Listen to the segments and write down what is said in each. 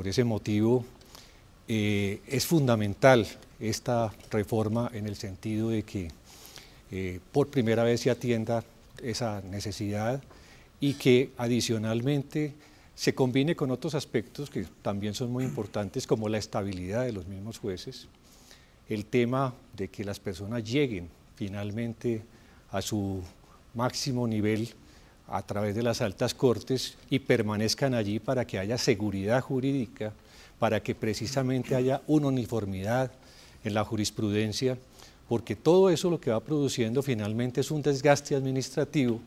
Por ese motivo eh, es fundamental esta reforma en el sentido de que eh, por primera vez se atienda esa necesidad y que adicionalmente se combine con otros aspectos que también son muy importantes como la estabilidad de los mismos jueces, el tema de que las personas lleguen finalmente a su máximo nivel a través de las altas cortes y permanezcan allí para que haya seguridad jurídica, para que precisamente haya una uniformidad en la jurisprudencia, porque todo eso lo que va produciendo finalmente es un desgaste administrativo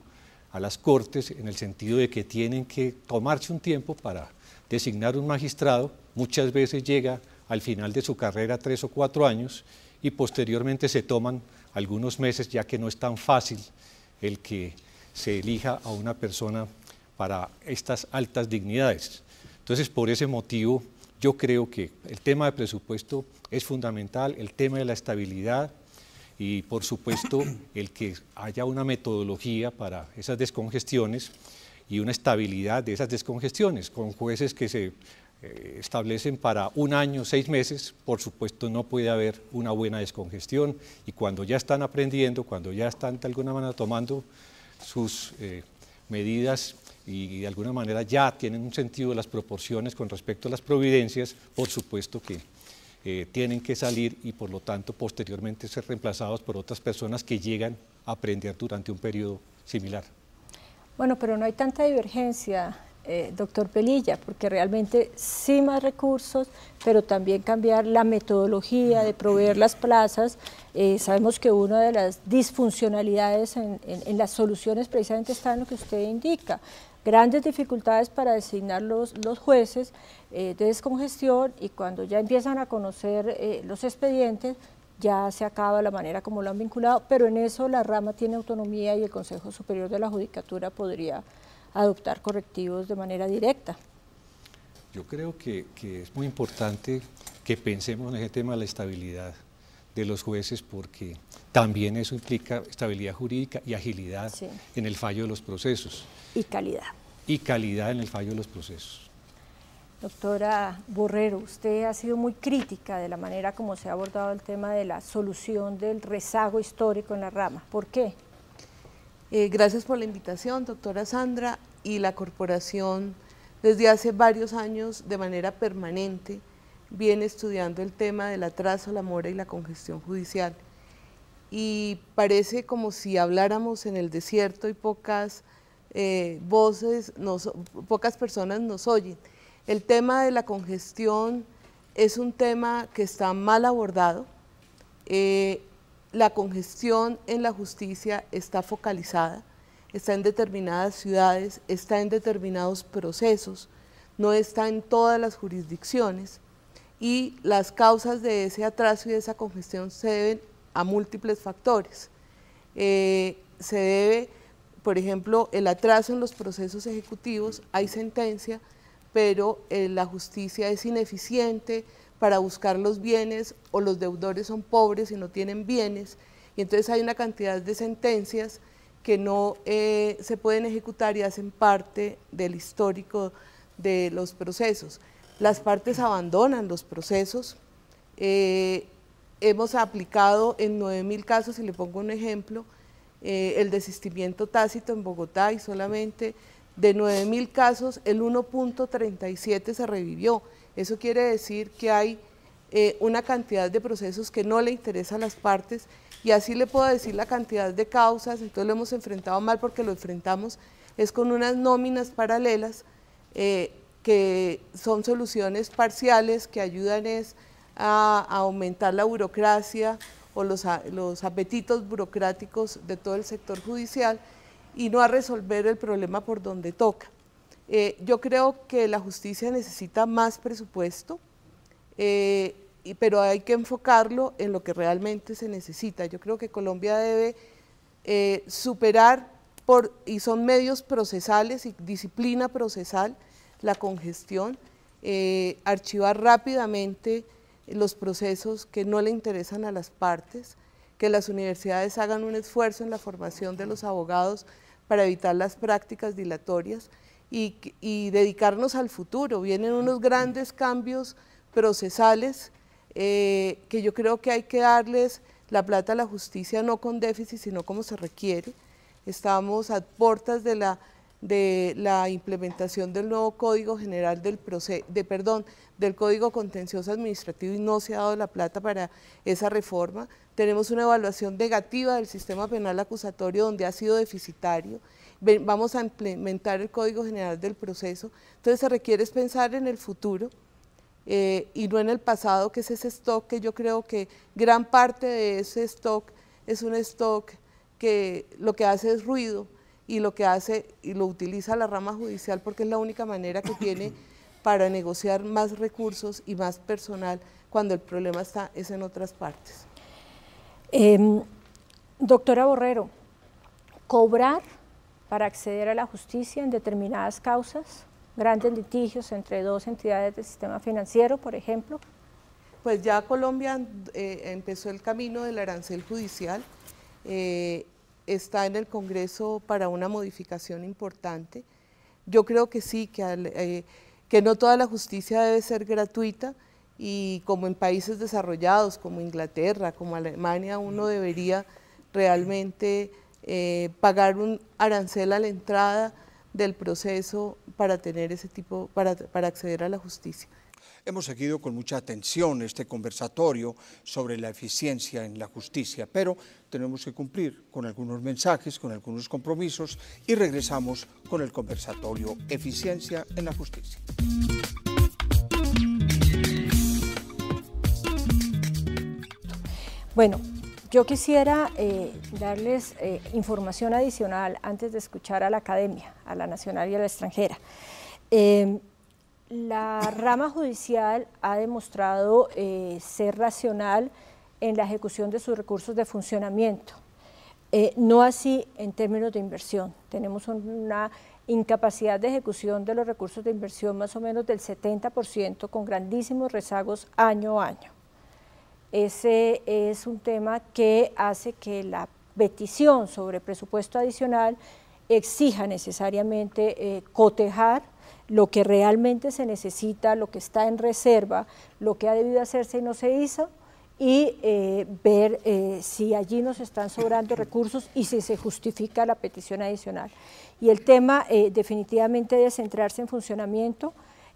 a las cortes en el sentido de que tienen que tomarse un tiempo para designar un magistrado, muchas veces llega al final de su carrera tres o cuatro años y posteriormente se toman algunos meses ya que no es tan fácil el que se elija a una persona para estas altas dignidades. Entonces, por ese motivo, yo creo que el tema de presupuesto es fundamental, el tema de la estabilidad y, por supuesto, el que haya una metodología para esas descongestiones y una estabilidad de esas descongestiones, con jueces que se eh, establecen para un año, seis meses, por supuesto no puede haber una buena descongestión y cuando ya están aprendiendo, cuando ya están de alguna manera tomando sus eh, medidas y de alguna manera ya tienen un sentido de las proporciones con respecto a las providencias, por supuesto que eh, tienen que salir y por lo tanto posteriormente ser reemplazados por otras personas que llegan a aprender durante un periodo similar. Bueno, pero no hay tanta divergencia eh, doctor Pelilla, porque realmente sí más recursos, pero también cambiar la metodología de proveer las plazas. Eh, sabemos que una de las disfuncionalidades en, las soluciones precisamente está en lo que usted indica. Grandes dificultades para designar los, jueces eh, de descongestión y cuando ya empiezan a conocer los expedientes, ya se acaba la manera como lo han vinculado, pero en eso la rama tiene autonomía y el Consejo Superior de la Judicatura podría adoptar correctivos de manera directa. Yo creo que, es muy importante que pensemos en ese tema de la estabilidad de los jueces porque también eso implica estabilidad jurídica y agilidad en el fallo de los procesos. Y calidad. Y calidad en el fallo de los procesos. Doctora Borrero, usted ha sido muy crítica de la manera como se ha abordado el tema de la solución del rezago histórico en la rama. ¿Por qué? Eh, gracias por la invitación, doctora Sandra, y la corporación desde hace varios años de manera permanente viene estudiando el tema del atraso, la mora y la congestión judicial. Y parece como si habláramos en el desierto y pocas eh, voces, pocas personas nos oyen. El tema de la congestión es un tema que está mal abordado. Eh, la congestión en la justicia está focalizada, está en determinadas ciudades, está en determinados procesos, no está en todas las jurisdicciones y las causas de ese atraso y de esa congestión se deben a múltiples factores. Eh, se debe, por ejemplo, el atraso en los procesos ejecutivos, hay sentencia, pero eh, la justicia es ineficiente, para buscar los bienes o los deudores son pobres y no tienen bienes. Y entonces hay una cantidad de sentencias que no eh, se pueden ejecutar y hacen parte del histórico de los procesos. Las partes abandonan los procesos. Eh, hemos aplicado en 9.000 casos, y le pongo un ejemplo, eh, el desistimiento tácito en Bogotá y solamente de 9.000 casos el 1.37 se revivió. Eso quiere decir que hay eh, una cantidad de procesos que no le interesan las partes y así le puedo decir la cantidad de causas, entonces lo hemos enfrentado mal porque lo enfrentamos es con unas nóminas paralelas eh, que son soluciones parciales que ayudan es a, aumentar la burocracia o los apetitos burocráticos de todo el sector judicial y no a resolver el problema por donde toca. Eh, yo creo que la justicia necesita más presupuesto, eh, pero hay que enfocarlo en lo que realmente se necesita. Yo creo que Colombia debe eh, superar, y son medios procesales y disciplina procesal, la congestión, archivar rápidamente los procesos que no le interesan a las partes, que las universidades hagan un esfuerzo en la formación de los abogados para evitar las prácticas dilatorias y, dedicarnos al futuro. Vienen unos grandes cambios procesales eh, que yo creo que hay que darles la plata a la justicia, no con déficit, sino como se requiere. Estamos a puertas de la, implementación del nuevo Código General del perdón, del Código Contencioso Administrativo y no se ha dado la plata para esa reforma. Tenemos una evaluación negativa del sistema penal acusatorio donde ha sido deficitario vamos a implementar el Código General del Proceso. Entonces se requiere pensar en el futuro eh, y no en el pasado, que es ese stock que yo creo que gran parte de ese stock es un stock que lo que hace es ruido y lo que hace y lo utiliza la rama judicial porque es la única manera que tiene para negociar más recursos y más personal cuando el problema está es en otras partes. Em, doctora Borrero, cobrar para acceder a la justicia en determinadas causas, grandes litigios entre dos entidades del sistema financiero, por ejemplo. Pues ya Colombia eh, empezó el camino del arancel judicial, eh, está en el Congreso para una modificación importante. Yo creo que sí, que, eh, que no toda la justicia debe ser gratuita y como en países desarrollados como Inglaterra, como Alemania, uno debería realmente eh, pagar un arancel a la entrada del proceso para tener ese tipo, para, para acceder a la justicia. Hemos seguido con mucha atención este conversatorio sobre la eficiencia en la justicia, pero tenemos que cumplir con algunos mensajes, con algunos compromisos y regresamos con el conversatorio Eficiencia en la Justicia. Bueno, yo quisiera eh, darles eh, información adicional antes de escuchar a la academia, a la nacional y a la extranjera. Em, la rama judicial ha demostrado eh, ser racional en la ejecución de sus recursos de funcionamiento, no así en términos de inversión. Tenemos una incapacidad de ejecución de los recursos de inversión más o menos del 70% con grandísimos rezagos año a año. Ese es un tema que hace que la petición sobre presupuesto adicional exija necesariamente eh, cotejar lo que realmente se necesita, lo que está en reserva, lo que ha debido hacerse y no se hizo, y eh, ver eh, si allí nos están sobrando recursos y si se justifica la petición adicional. Y el tema definitivamente de centrarse en funcionamiento,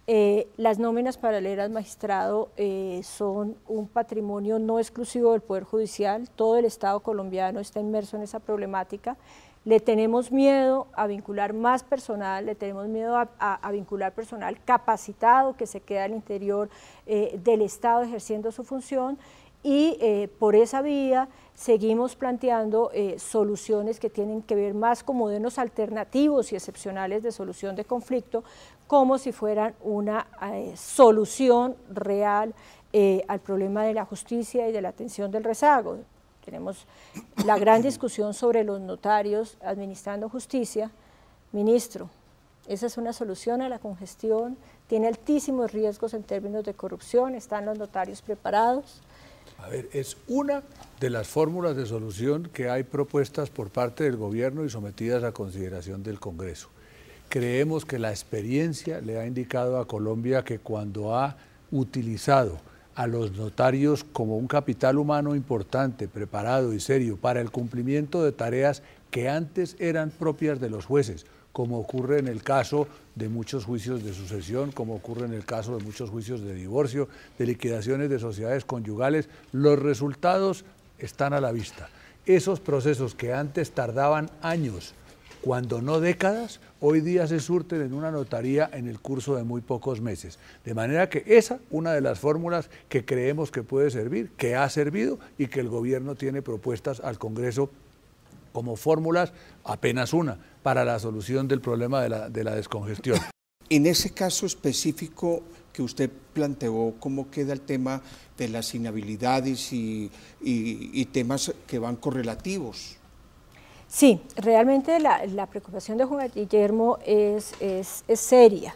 eh, las nóminas paralelas, magistrado, eh, son un patrimonio no exclusivo del Poder Judicial. Todo el Estado colombiano está inmerso en esa problemática. Le tenemos miedo a vincular más personal, le tenemos miedo a, vincular personal capacitado que se queda al interior eh, del Estado ejerciendo su función y por esa vía seguimos planteando soluciones que tienen que ver más con modelos alternativos y excepcionales de solución de conflicto, como si fueran una eh, solución real eh, al problema de la justicia y de la atención del rezago. Tenemos la gran discusión sobre los notarios administrando justicia. Ministro, esa es una solución a la congestión, tiene altísimos riesgos en términos de corrupción, están los notarios preparados. A ver, es una de las fórmulas de solución que hay propuestas por parte del gobierno y sometidas a consideración del Congreso. Creemos que la experiencia le ha indicado a Colombia que cuando ha utilizado a los notarios como un capital humano importante, preparado y serio para el cumplimiento de tareas que antes eran propias de los jueces, como ocurre en el caso de muchos juicios de sucesión, como ocurre en el caso de muchos juicios de divorcio, de liquidaciones de sociedades conyugales, los resultados están a la vista. Esos procesos que antes tardaban años cuando no décadas, hoy día se surten en una notaría en el curso de muy pocos meses. De manera que esa, una de las fórmulas que creemos que puede servir, que ha servido y que el gobierno tiene propuestas al Congreso como fórmulas, apenas una, para la solución del problema de la, descongestión. En ese caso específico que usted planteó, ¿cómo queda el tema de las inhabilidades y temas que van correlativos? Sí, realmente la, preocupación de Juan Guillermo es, es, seria.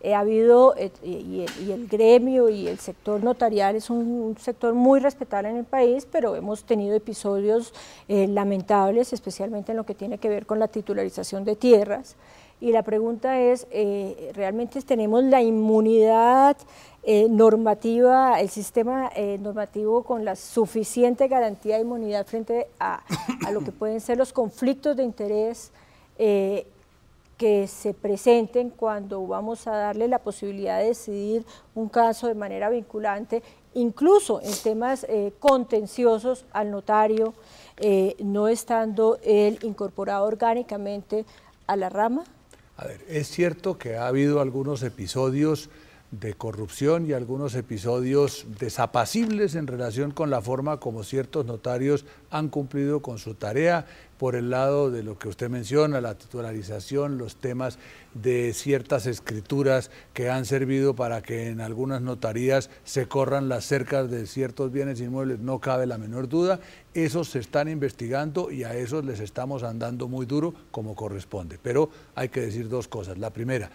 Eh, ha habido, eh, y, el gremio y el sector notarial es un, sector muy respetable en el país, pero hemos tenido episodios eh, lamentables, especialmente en lo que tiene que ver con la titularización de tierras. Y la pregunta es, eh, ¿realmente tenemos la inmunidad eh, normativa, el sistema eh, normativo con la suficiente garantía de inmunidad frente a lo que pueden ser los conflictos de interés que se presenten cuando vamos a darle la posibilidad de decidir un caso de manera vinculante, incluso en temas contenciosos al notario, no estando él incorporado orgánicamente a la rama? A ver, es cierto que ha habido algunos episodios de corrupción y algunos episodios desapacibles en relación con la forma como ciertos notarios han cumplido con su tarea por el lado de lo que usted menciona, la titularización, los temas de ciertas escrituras que han servido para que en algunas notarías se corran las cercas de ciertos bienes inmuebles, no cabe la menor duda, esos se están investigando y a esos les estamos andando muy duro como corresponde. Pero hay que decir dos cosas. La primera,